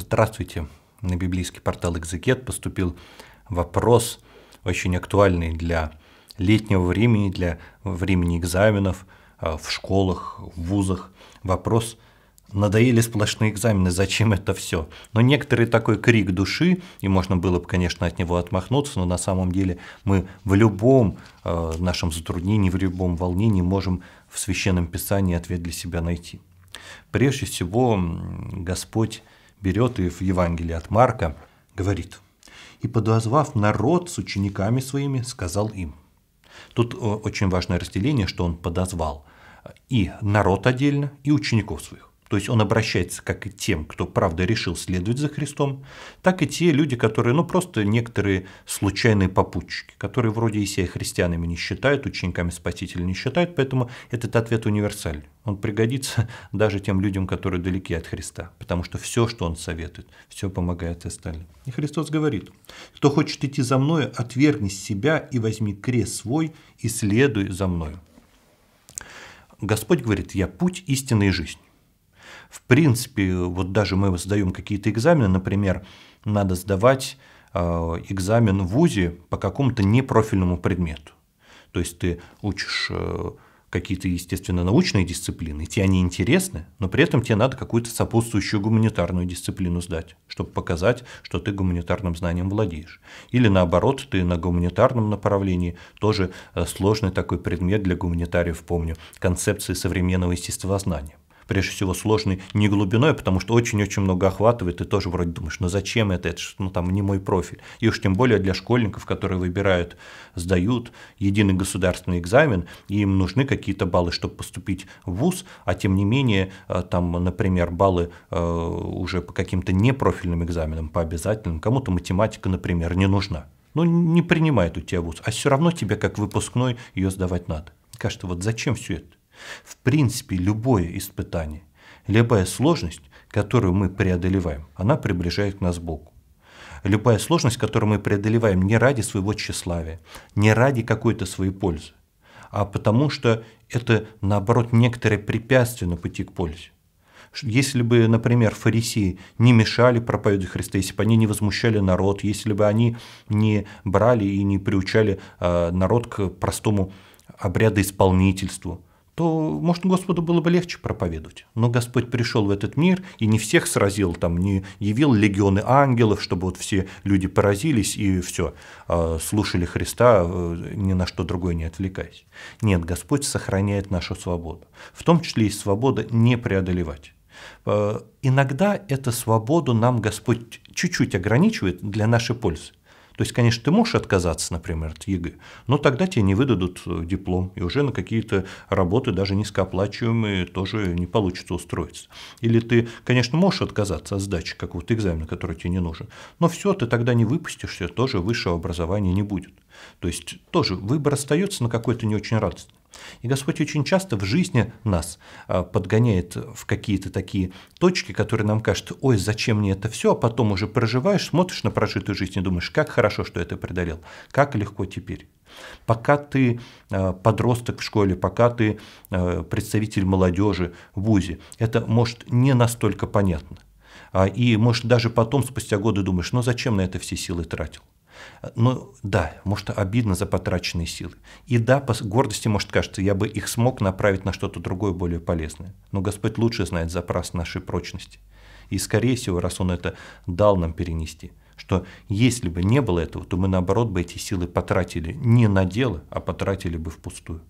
Здравствуйте. На библейский портал «Экзекет» поступил вопрос, очень актуальный для летнего времени, для времени экзаменов э, в школах, в вузах. Вопрос Надоели сплошные экзамены, зачем это все? Но некоторый такой крик души, и можно было бы, конечно, от него отмахнуться, но на самом деле мы в любом э, нашем затруднении, в любом волнении можем в священном писании ответ для себя найти. Прежде всего, Господь берет и в Евангелии от Марка говорит. «И подозвав народ с учениками своими, сказал им». Тут э, очень важное разделение, что он подозвал э, и народ отдельно, и учеников своих. То есть он обращается как и тем, кто правда решил следовать за Христом, так и те люди, которые, ну, просто некоторые случайные попутчики, которые вроде и себя христианами не считают, учениками Спасителя не считают, поэтому этот ответ универсальный. Он пригодится даже тем людям, которые далеки от Христа, потому что все, что он советует, все помогает остальным. И Христос говорит, кто хочет идти за мною, отвергни себя и возьми крест свой и следуй за мною. Господь говорит, я путь, истинной жизни в принципе, вот даже мы сдаем какие-то экзамены, например, надо сдавать э, экзамен в ВУЗе по какому-то непрофильному предмету. То есть ты учишь э, какие-то, естественно, научные дисциплины, тебе они интересны, но при этом тебе надо какую-то сопутствующую гуманитарную дисциплину сдать, чтобы показать, что ты гуманитарным знанием владеешь. Или наоборот, ты на гуманитарном направлении, тоже э, сложный такой предмет для гуманитариев, помню, концепции современного естествознания прежде всего, сложный не глубиной, потому что очень-очень много охватывает, и тоже вроде думаешь, ну зачем это, это ну, там не мой профиль. И уж тем более для школьников, которые выбирают, сдают единый государственный экзамен, и им нужны какие-то баллы, чтобы поступить в ВУЗ, а тем не менее, э, там, например, баллы э, уже по каким-то непрофильным экзаменам, по обязательным, кому-то математика, например, не нужна. Ну, не принимает у тебя ВУЗ, а все равно тебе как выпускной ее сдавать надо. Кажется, вот зачем все это? В принципе, любое испытание, любая сложность, которую мы преодолеваем, она приближает нас к Богу. Любая сложность, которую мы преодолеваем не ради своего тщеславия, не ради какой-то своей пользы, а потому что это, наоборот, некоторое препятствие на пути к пользе. Если бы, например, фарисеи не мешали проповеди Христа, если бы они не возмущали народ, если бы они не брали и не приучали а, народ к простому обрядоисполнительству, то, может, Господу было бы легче проповедовать. Но Господь пришел в этот мир и не всех сразил, там, не явил легионы ангелов, чтобы вот все люди поразились и все, а, слушали Христа, а, ни на что другое не отвлекаясь. Нет, Господь сохраняет нашу свободу. В том числе и свобода не преодолевать. А, иногда эту свободу нам Господь чуть-чуть ограничивает для нашей пользы. То есть, конечно, ты можешь отказаться, например, от ЕГЭ, но тогда тебе не выдадут э, диплом, и уже на какие-то работы, даже низкооплачиваемые, тоже не получится устроиться. Или ты, конечно, можешь отказаться от сдачи какого-то экзамена, который тебе не нужен, но все, ты тогда не выпустишься, тоже высшего образования не будет. То есть тоже выбор остается, на какой-то не очень радостный. И Господь очень часто в жизни нас а, подгоняет в какие-то такие точки, которые нам кажут, ой, зачем мне это все, а потом уже проживаешь, смотришь на прожитую жизнь и думаешь, как хорошо, что это преодолел, как легко теперь. Пока ты а, подросток в школе, пока ты а, представитель молодежи в ВУЗе, это может не настолько понятно. И, может, даже потом, спустя годы, думаешь, ну зачем на это все силы тратил? Ну да, может обидно за потраченные силы. И да, по гордости может кажется, я бы их смог направить на что-то другое, более полезное. Но Господь лучше знает запас нашей прочности. И скорее всего, раз Он это дал нам перенести – что если бы не было этого, то мы, наоборот, бы эти силы потратили не на дело, а потратили бы впустую.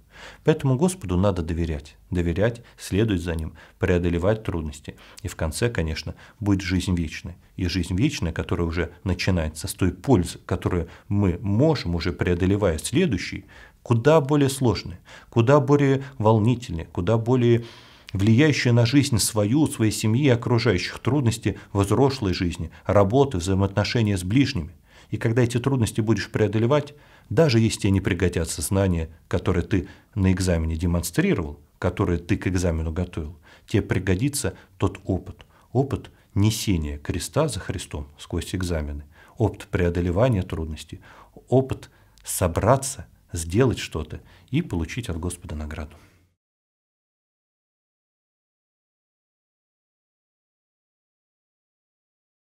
Поэтому Господу надо доверять, доверять, следовать за Ним, преодолевать трудности. И в конце, конечно, будет жизнь вечная. И жизнь вечная, которая уже начинается с той пользы, которую мы можем, уже преодолевая следующие, куда более сложные, куда более волнительные, куда более влияющие на жизнь свою, своей семьи и окружающих, трудности возрослой жизни, работы, взаимоотношения с ближними. И когда эти трудности будешь преодолевать, даже если тебе не пригодятся знания, которые ты на экзамене демонстрировал, которые ты к экзамену готовил, тебе пригодится тот опыт. Опыт несения креста за Христом сквозь экзамены, опыт преодолевания трудностей, опыт собраться, сделать что-то и получить от Господа награду.